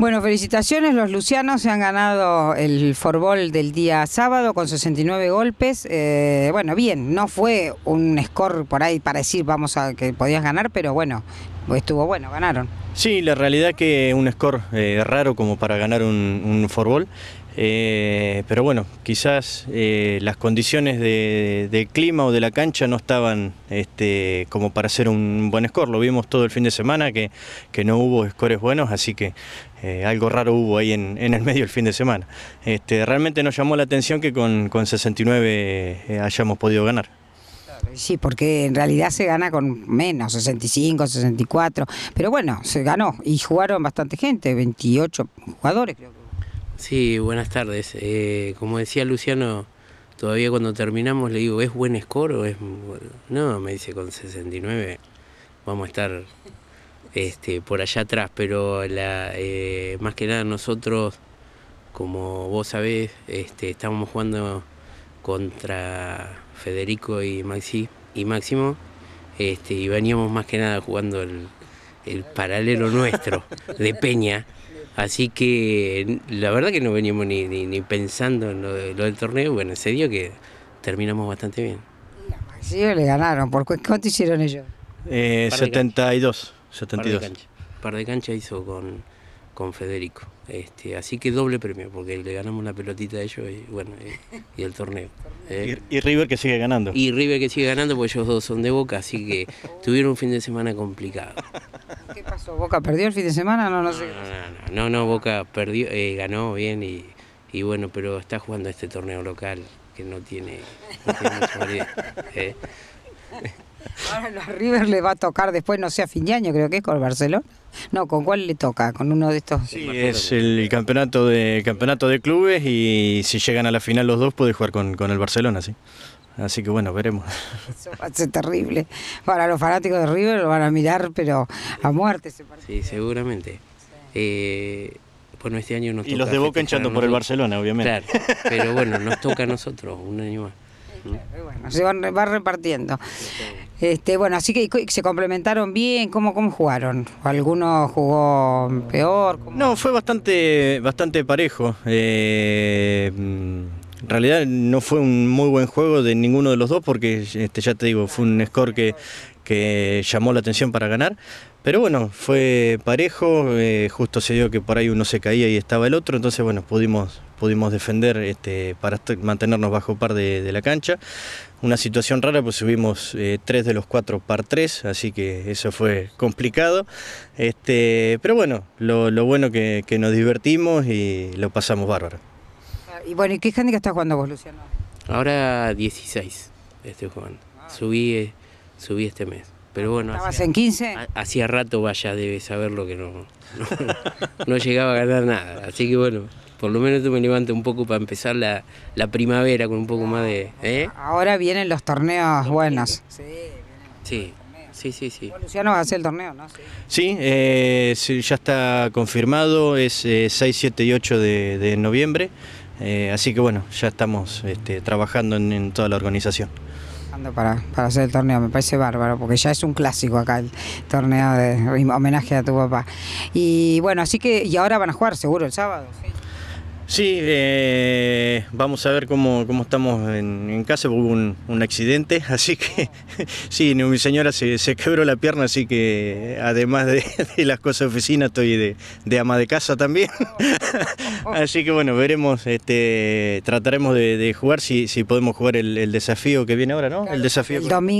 Bueno, felicitaciones. Los lucianos se han ganado el forbol del día sábado con 69 golpes. Eh, bueno, bien, no fue un score por ahí para decir vamos a que podías ganar, pero bueno, estuvo bueno, ganaron. Sí, la realidad que un score eh, raro como para ganar un, un forbol. Eh, pero bueno, quizás eh, las condiciones de, del clima o de la cancha no estaban este, como para hacer un buen score. Lo vimos todo el fin de semana que, que no hubo scores buenos, así que eh, algo raro hubo ahí en, el medio el fin de semana. Este, realmente nos llamó la atención que con, con 69 hayamos podido ganar. Sí, porque en realidad se gana con menos, 65, 64, pero bueno, se ganó y jugaron bastante gente, 28 jugadores creo que. Sí, buenas tardes. Eh, como decía Luciano, todavía cuando terminamos le digo, ¿es buen score o es.? No, me dice con 69 vamos a estar este, por allá atrás, pero la, eh, más que nada nosotros, como vos sabés, este, estábamos jugando contra Federico y Maxi y Máximo, este, y veníamos más que nada jugando el, el paralelo nuestro de Peña. Así que la verdad que no veníamos ni, ni, pensando en lo, del torneo, bueno, se dio que terminamos bastante bien. Sí, le ganaron, ¿por cuánto hicieron ellos? 72, eh, 72. Par de cancha, par de cancha hizo con, con Federico. Este, así que doble premio, porque le ganamos la pelotita a ellos y, bueno, y, el torneo. Y, y, River que sigue ganando. Y River que sigue ganando, porque ellos dos son de boca, así que tuvieron un fin de semana complicado. ¿Qué pasó? ¿Boca perdió el fin de semana? No, no, sé. No, no, Boca perdió, eh, ganó bien y, bueno, pero está jugando este torneo local que no tiene, no ¿eh? Ahora los River le va a tocar después, no sé, a fin de año creo que es con Barcelona. No, ¿con cuál le toca? ¿Con uno de estos? Sí, es el campeonato de, campeonato de clubes y si llegan a la final los dos puede jugar con, con el Barcelona, sí. Así que bueno, veremos. Eso va a ser terrible. Para los fanáticos de River lo van a mirar, pero a muerte se parece. Sí, seguramente. Eh, bueno, este año y los de Boca hinchando por el Barcelona, obviamente. Claro, pero bueno, nos toca a nosotros un año más. se van, repartiendo. Este, bueno, así que se complementaron bien, ¿cómo, cómo jugaron? ¿Alguno jugó peor? No, fue bastante, bastante parejo. Eh, mm, realidad no fue un muy buen juego de ninguno de los dos porque este, ya te digo, fue un score que, llamó la atención para ganar. Pero bueno, fue parejo, eh, justo se dio que por ahí uno se caía y estaba el otro, entonces bueno, pudimos, pudimos defender este, para mantenernos bajo par de, la cancha. Una situación rara, pues subimos eh, tres de los cuatro par tres, así que eso fue complicado. Este, pero bueno, lo, bueno que, que nos divertimos y lo pasamos bárbaro. Y bueno, qué handicap estás jugando vos, Luciano? Ahora 16 estoy jugando. Ah. Eh, subí, este mes. Pero ah, bueno, ¿Estabas en 15? Hacía rato, vaya, debe saberlo que no, no, llegaba a ganar nada. Así que bueno, por lo menos tú me levanto un poco para empezar la, primavera con un poco más de... ¿eh? Ah, ahora vienen los torneos buenos. Sí, sí. Sí, sí, Luciano va a hacer el torneo, ¿no? Sí, sí, eh, ya está confirmado, es 6, 7 y 8 de, de noviembre. Eh, así que bueno, ya estamos este, trabajando en, toda la organización. Para, para hacer el torneo, me parece bárbaro, porque ya es un clásico acá el torneo de homenaje a tu papá. Y bueno, así que, y ahora van a jugar seguro el sábado. Sí, eh, vamos a ver cómo, cómo estamos en, en, casa, hubo un, un accidente, así que sí, mi señora se, se, quebró la pierna, así que además de, las cosas de oficina estoy de, ama de casa también, así que bueno, veremos, este, trataremos de, jugar si, podemos jugar el, desafío que viene ahora, ¿no? el desafío.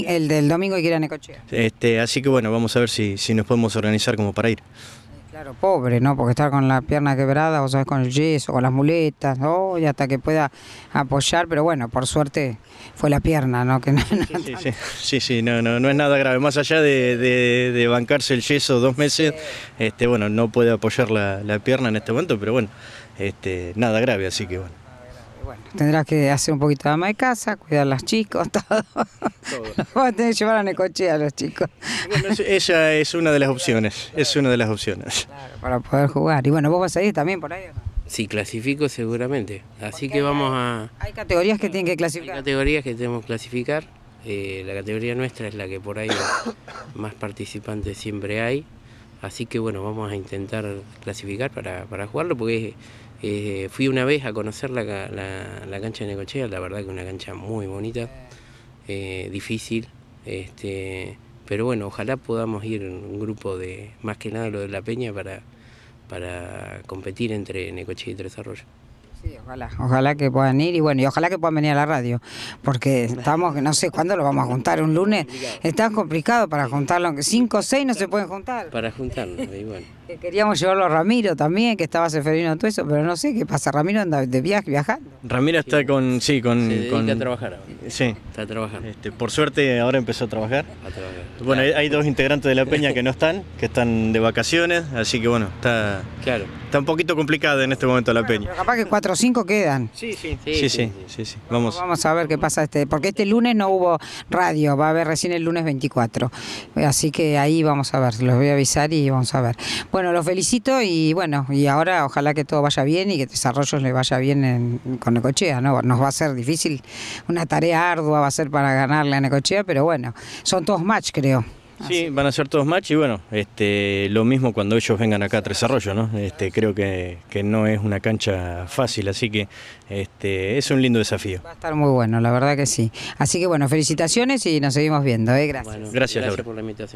El, del domingo que irán en coche. Este, así que bueno, vamos a ver si nos podemos organizar como para ir. Claro, pobre, ¿no? Porque estar con la pierna quebrada, o sabes, con el yeso, con las muletas, ¿no? y hasta que pueda apoyar, pero bueno, por suerte fue la pierna, ¿no? Que sí, sí, no. Sí, no, no, no es nada grave. Más allá de, bancarse el yeso dos meses, este, bueno, no puede apoyar la, la, pierna en este momento, pero bueno, este, nada grave, así que bueno. Eh, bueno, tendrás que hacer un poquito de ama de casa, cuidar a los chicos, todo. Vamos a tener que llevar a Necochea a los chicos. Bueno, ella es una de las opciones, es una de las opciones. Claro, para poder jugar. Y bueno, vos vas a ir también por ahí, Sí, clasifico seguramente. Así que vamos a... Hay categorías que tienen que clasificar. Hay categorías que tenemos que clasificar. Eh, la categoría nuestra es la que por ahí más participantes siempre hay. Así que bueno, vamos a intentar clasificar para, para jugarlo porque eh, fui una vez a conocer la, la, cancha de Necochea, la verdad que una cancha muy bonita, eh, difícil, este, pero bueno, ojalá podamos ir un grupo de, más que nada lo de la Peña, para, para competir entre Necochea y Tres Arroyos. Sí, ojalá, ojalá que puedan ir y bueno, y ojalá que puedan venir a la radio, porque estamos, no sé cuándo lo vamos a juntar, un lunes, es tan complicado para juntarlo, aunque cinco o seis no se pueden juntar. Para juntarlo, y bueno. Queríamos llevarlo a Ramiro también, que estaba Seferino todo eso, pero no sé qué pasa, Ramiro anda de viaje, viajando. Ramiro está con, sí, con... a trabajar ahora. Sí. Está trabajando. Este, por suerte ahora empezó a trabajar. A trabajar. Bueno, hay dos integrantes de la peña que no están, que están de vacaciones, así que bueno, está... Claro. Está un poquito complicada en este momento la peña. capaz que 4 o 5 quedan. Sí, sí, sí. Vamos. Vamos a ver qué pasa este, porque este lunes no hubo radio, va a haber recién el lunes 24. Así que ahí vamos a ver, los voy a avisar y vamos a ver. Bueno, los felicito y bueno, y ahora ojalá que todo vaya bien y que Desarrollos le vaya bien con Necochea, ¿no? Nos va a ser difícil, una tarea ardua va a ser para ganarle a Necochea, pero bueno, son todos match, creo. Sí, van a ser todos match y bueno, este, lo mismo cuando ellos vengan acá a Tres ¿no? Este, creo que, que, no es una cancha fácil, así que este, es un lindo desafío. Va a estar muy bueno, la verdad que sí. Así que bueno, felicitaciones y nos seguimos viendo, ¿eh? Gracias. gracias, por la invitación.